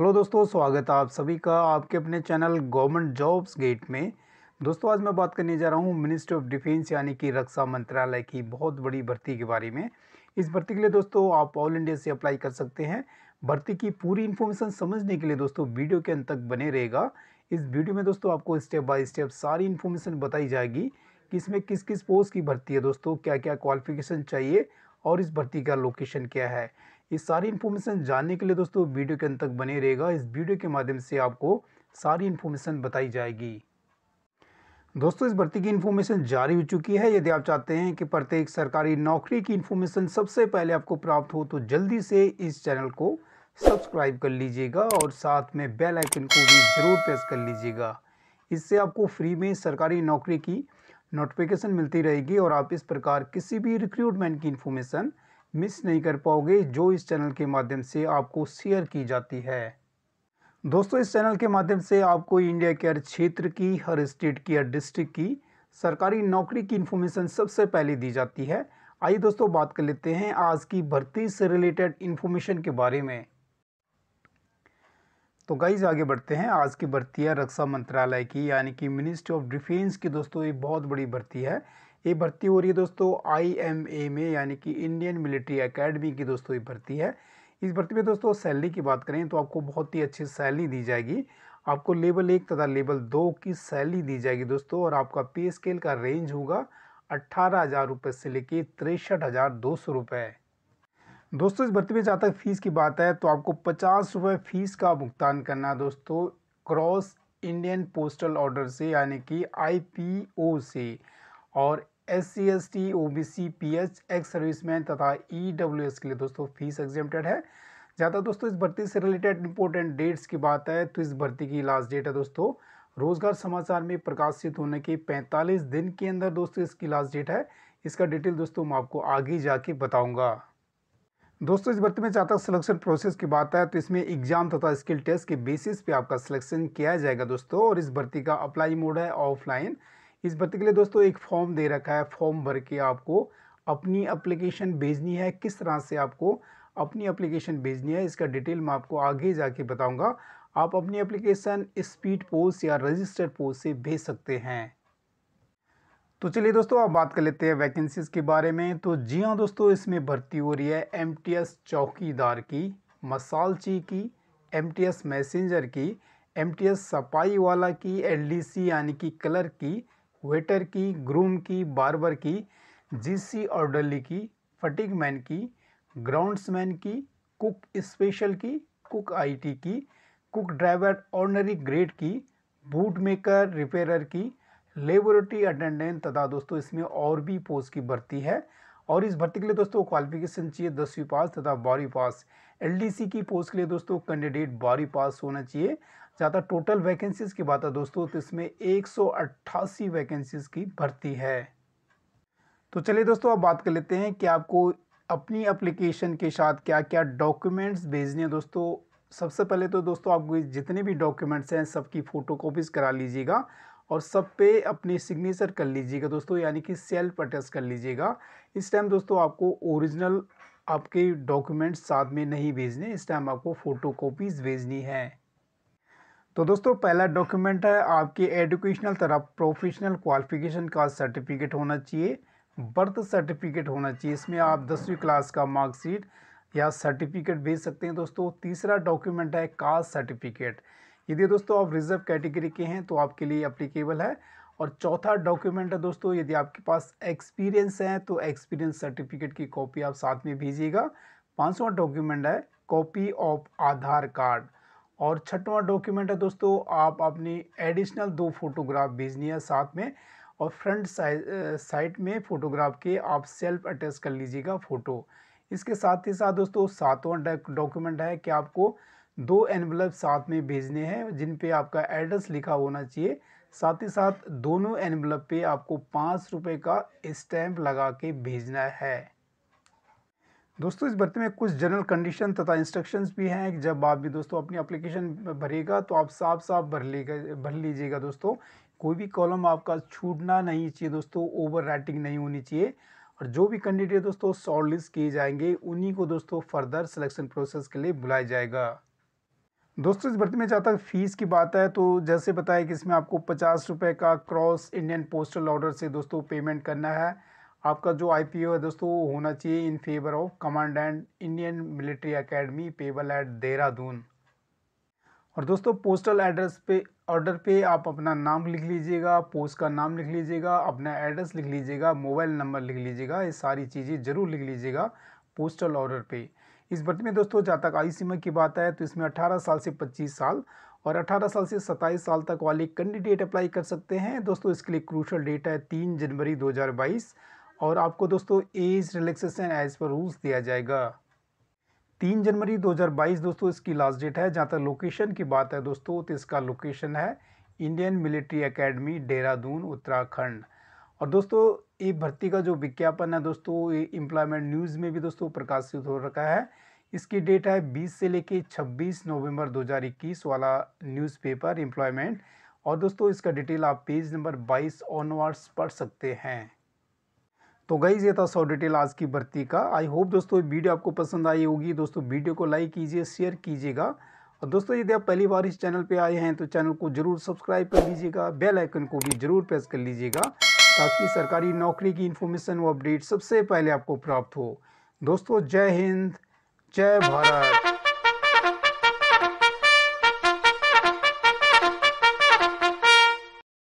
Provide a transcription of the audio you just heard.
hello दोस्तों स्वागत है आप सभी का आपके अपने चैनल गवर्नमेंट जॉब्स गेट में दोस्तों आज मैं बात करने जा रहा हूँ मिनिस्ट्री ऑफ डिफेंस यानी कि रक्षा मंत्रालय की बहुत बड़ी भर्ती के बारे में इस भर्ती के लिए दोस्तों आप ऑल इंडिया से अप्लाई कर सकते हैं भर्ती की पूरी इन्फॉर्मेशन समझने के लिए दोस्तों वीडियो के अंत तक बने रहेगा इस वीडियो में दोस्तों आपको स्टेप बाय स्टेप सारी इन्फॉर्मेशन बताई जाएगी कि इसमें किस किस पोस्ट की भर्ती है दोस्तों क्या क्या क्वालिफिकेशन चाहिए और इस भर्ती का लोकेशन क्या है ये सारी इन्फॉर्मेशन जानने के लिए दोस्तों वीडियो के अंत तक बने रहेगा इस वीडियो के माध्यम से आपको सारी इन्फॉर्मेशन बताई जाएगी दोस्तों इस भर्ती की इन्फॉर्मेशन जारी हो चुकी है यदि आप चाहते हैं कि प्रत्येक सरकारी नौकरी की इन्फॉर्मेशन सबसे पहले आपको प्राप्त हो तो जल्दी से इस चैनल को सब्सक्राइब कर लीजिएगा और साथ में बेल आइकन को भी ज़रूर प्रेस कर लीजिएगा इससे आपको फ्री में सरकारी नौकरी की नोटिफिकेशन मिलती रहेगी और आप इस प्रकार किसी भी रिक्रूटमेंट की इन्फॉर्मेशन मिस नहीं कर पाओगे जो इस चैनल के माध्यम से आपको शेयर की जाती है दोस्तों इस चैनल के माध्यम से आपको इंडिया के हर क्षेत्र की हर स्टेट की हर डिस्ट्रिक्ट की सरकारी नौकरी की इन्फॉर्मेशन सबसे पहले दी जाती है आइए दोस्तों बात कर लेते हैं आज की भर्ती से रिलेटेड इन्फॉर्मेशन के बारे में तो गाइज आगे बढ़ते हैं आज की भर्ती है रक्षा मंत्रालय की यानी कि मिनिस्ट्री ऑफ डिफेंस की दोस्तों ये बहुत बड़ी भर्ती है ये भर्ती हो रही है दोस्तों आईएमए में यानी कि इंडियन मिलिट्री अकेडमी की दोस्तों ये भर्ती है इस भर्ती में दोस्तों सैलरी की बात करें तो आपको बहुत ही अच्छी सैलरी दी जाएगी आपको लेवल एक तथा लेवल दो की सैलरी दी जाएगी दोस्तों और आपका पे स्केल का रेंज होगा अट्ठारह हज़ार रुपये से लेकर तिरसठ हज़ार दो सौ रुपये दोस्तों इस भर्ती में जहाँ तक फ़ीस की बात है तो आपको पचास रुपये फ़ीस का भुगतान करना दोस्तों क्रॉस इंडियन पोस्टल ऑर्डर से यानी कि आईपीओ से और S C S T O B C P H ex serviceman तथा ई डब्ल्यू एस के लिए दोस्तों फीस एग्जेप्टेड है ज़्यादा दोस्तों इस भर्ती से रिलेटेड इंपॉर्टेंट डेट्स की बात है तो इस भर्ती की लास्ट डेट है दोस्तों रोजगार समाचार में प्रकाशित होने के 45 दिन के अंदर दोस्तों इसकी लास्ट डेट है इसका डिटेल दोस्तों मैं आपको आगे जाके बताऊंगा दोस्तों इस भर्ती में चातक सिलेक्शन प्रोसेस की बात है तो इसमें एग्जाम तथा स्किल टेस्ट के बेसिस पे आपका सिलेक्शन किया जाएगा दोस्तों और इस भर्ती का अप्लाई मोड है ऑफलाइन इस भर्ती के लिए दोस्तों एक फॉर्म दे रखा है फॉर्म भर के आपको अपनी अप्लीकेशन भेजनी है किस तरह से आपको अपनी अप्लीकेशन भेजनी है इसका डिटेल मैं आपको आगे जाके बताऊँगा आप अपनी अप्लीकेशन स्पीड पोस्ट या रजिस्टर्ड पोस्ट से भेज सकते हैं तो चलिए दोस्तों आप बात कर लेते हैं वैकेंसीज़ के बारे में तो जी हाँ दोस्तों इसमें भर्ती हो रही है एमटीएस चौकीदार की मसालची की एमटीएस मैसेंजर की एमटीएस सफाई वाला की एलडीसी यानी कि कलर की वेटर की ग्रूम की बारबर की जीसी ऑर्डरली की फटिक मैन की ग्राउंड्समैन की कुक स्पेशल की कुक आईटी की कुक ड्राइवर ऑर्डनरी ग्रेड की बूट मेकर रिपेयर की लेबोरेटरी अटेंडेंट तथा दोस्तों इसमें और भी पोस्ट की भर्ती है और इस भर्ती के लिए दोस्तों क्वालिफिकेशन चाहिए दसवीं पास तथा बारहवीं पास एलडीसी की पोस्ट के लिए दोस्तों कैंडिडेट बारहवीं पास होना चाहिए ज़्यादा टोटल वैकेंसीज की बात है दोस्तों तो इसमें एक वैकेंसीज की भर्ती है तो चलिए दोस्तों अब बात कर लेते हैं कि आपको अपनी अप्लीकेशन के साथ क्या क्या डॉक्यूमेंट्स भेजने हैं दोस्तों सबसे पहले तो दोस्तों आपको जितने भी डॉक्यूमेंट्स हैं सबकी फ़ोटो कॉपीज़ करा लीजिएगा और सब पे अपनी सिग्नेचर कर लीजिएगा दोस्तों यानी कि सेल्फ अटेस्ट कर लीजिएगा इस टाइम दोस्तों आपको ओरिजिनल आपके डॉक्यूमेंट्स साथ में नहीं भेजने इस टाइम आपको फ़ोटो भेजनी है तो दोस्तों पहला डॉक्यूमेंट है आपके एडुकेशनल तरफ प्रोफेशनल क्वालिफिकेशन का सर्टिफिकेट होना चाहिए बर्थ सर्टिफिकेट होना चाहिए इसमें आप दसवीं क्लास का मार्कशीट या सर्टिफिकेट भेज सकते हैं दोस्तों तीसरा डॉक्यूमेंट है कास्ट सर्टिफिकेट यदि दोस्तों आप रिजर्व कैटेगरी के हैं तो आपके लिए अप्लीकेबल है और चौथा डॉक्यूमेंट है दोस्तों यदि आपके पास एक्सपीरियंस है तो एक्सपीरियंस सर्टिफिकेट की कॉपी आप साथ में भेजिएगा पाँचवा डॉक्यूमेंट है कॉपी ऑफ आधार कार्ड और छठवां डॉक्यूमेंट है दोस्तों आप अपनी एडिशनल दो फोटोग्राफ भेजनी है साथ में और फ्रंट साइड में फ़ोटोग्राफ के आप सेल्फ अटैच कर लीजिएगा फ़ोटो इसके साथ ही साथ दोस्तों सातवां डॉक्यूमेंट है कि आपको दो एनवलप साथ में भेजने हैं जिन पे आपका एड्रेस लिखा होना चाहिए साथ ही साथ दोनों एनवलप पे आपको पाँच रुपये का स्टैम्प लगा के भेजना है दोस्तों इस भर्ती में कुछ जनरल कंडीशन तथा इंस्ट्रक्शंस भी हैं जब आप भी दोस्तों अपनी अप्लीकेशन भरेगा तो आप साफ साफ भर लेगा भर लीजिएगा दोस्तों कोई भी कॉलम आपका छूटना नहीं चाहिए दोस्तों ओवर राइटिंग नहीं होनी चाहिए और जो भी कैंडिडेट दोस्तों शॉर्ट लिस्ट किए जाएंगे उन्हीं को दोस्तों फर्दर सिलेक्शन प्रोसेस के लिए बुलाया जाएगा दोस्तों इस भर्ती में जहाँ तक फ़ीस की बात है तो जैसे बताया कि इसमें आपको पचास रुपये का क्रॉस इंडियन पोस्टल ऑर्डर से दोस्तों पेमेंट करना है आपका जो आई है दोस्तों वो होना चाहिए in favour of command and Indian Military Academy payable at Dehradun और दोस्तों पोस्टल एड्रेस पे ऑर्डर पे आप अपना नाम लिख लीजिएगा पोस्ट का नाम लिख लीजिएगा अपना एड्रेस लिख लीजिएगा मोबाइल नंबर लिख लीजिएगा ये सारी चीज़ें ज़रूर लिख लीजिएगा पोस्टल ऑर्डर पे इस भर्ती में दोस्तों जहाँ तक आयु सीमा की बात है तो इसमें 18 साल से 25 साल और 18 साल से 27 साल तक वाले कैंडिडेट अप्लाई कर सकते हैं दोस्तों इसके लिए क्रूशल डेट है तीन जनवरी 2022 और आपको दोस्तों age relaxation as per rules दिया जाएगा तीन जनवरी 2022 दोस्तों इसकी लास्ट डेट है जहाँ तक लोकेशन की बात है दोस्तों तो इसका लोकेशन है Indian Military Academy Dehradun Uttarakhand और दोस्तों ये भर्ती का जो विज्ञापन है दोस्तों ये एम्प्लॉयमेंट न्यूज़ में भी दोस्तों प्रकाशित हो रखा है इसकी डेट है 20 से लेके 26 नवंबर 2021 वाला न्यूज़पेपर एम्प्लॉयमेंट और दोस्तों इसका डिटेल आप पेज नंबर 22 ऑनवर्ड्स पढ़ सकते हैं तो गई ये था सौ डिटेल आज की भर्ती का आई होप दोस्तों वीडियो आपको पसंद आई होगी दोस्तों वीडियो को लाइक कीजिए शेयर कीजिएगा और दोस्तों यदि आप पहली बार इस चैनल पे आए हैं तो चैनल को जरूर सब्सक्राइब कर लीजिएगा बेल आइकन को भी जरूर प्रेस कर लीजिएगा ताकि सरकारी नौकरी की इन्फॉर्मेशन व अपडेट सबसे पहले आपको प्राप्त हो दोस्तों जय हिंद जय भारत